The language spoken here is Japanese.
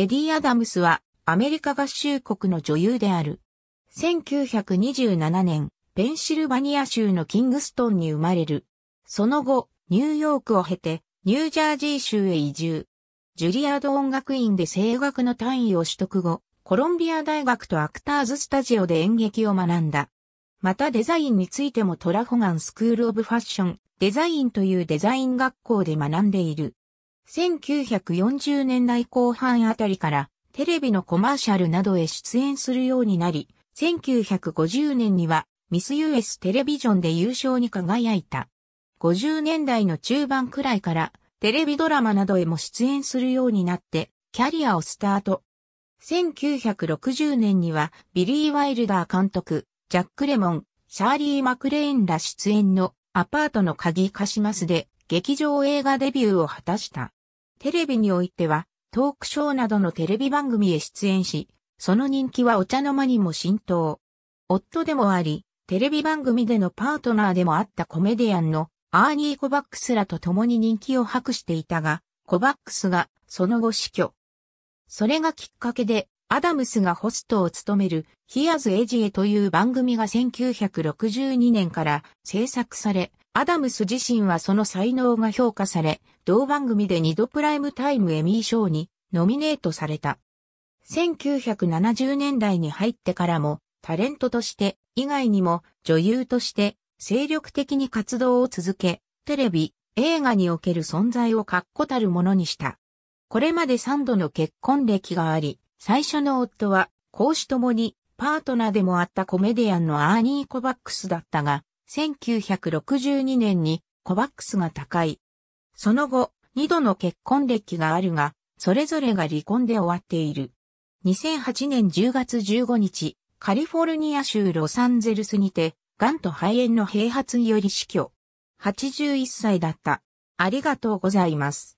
エディ・アダムスはアメリカ合衆国の女優である。1927年、ペンシルバニア州のキングストンに生まれる。その後、ニューヨークを経て、ニュージャージー州へ移住。ジュリアード音楽院で声楽の単位を取得後、コロンビア大学とアクターズスタジオで演劇を学んだ。またデザインについてもトラホガンスクールオブファッション、デザインというデザイン学校で学んでいる。1940年代後半あたりからテレビのコマーシャルなどへ出演するようになり、1950年にはミス US テレビジョンで優勝に輝いた。50年代の中盤くらいからテレビドラマなどへも出演するようになってキャリアをスタート。1960年にはビリー・ワイルダー監督、ジャック・レモン、シャーリー・マクレーンら出演のアパートの鍵カシマスで劇場映画デビューを果たした。テレビにおいては、トークショーなどのテレビ番組へ出演し、その人気はお茶の間にも浸透。夫でもあり、テレビ番組でのパートナーでもあったコメディアンのアーニー・コバックスらと共に人気を博していたが、コバックスがその後死去。それがきっかけで、アダムスがホストを務めるヒアズ・エジエという番組が1962年から制作され、アダムス自身はその才能が評価され、同番組で2度プライムタイムエミー賞にノミネートされた。1970年代に入ってからも、タレントとして以外にも女優として精力的に活動を続け、テレビ、映画における存在を確固たるものにした。これまで3度の結婚歴があり、最初の夫は、公私ともにパートナーでもあったコメディアンのアーニー・コバックスだったが、1962年にコバックスが高いその後、二度の結婚歴があるが、それぞれが離婚で終わっている。2008年10月15日、カリフォルニア州ロサンゼルスにて、癌と肺炎の併発により死去。81歳だった。ありがとうございます。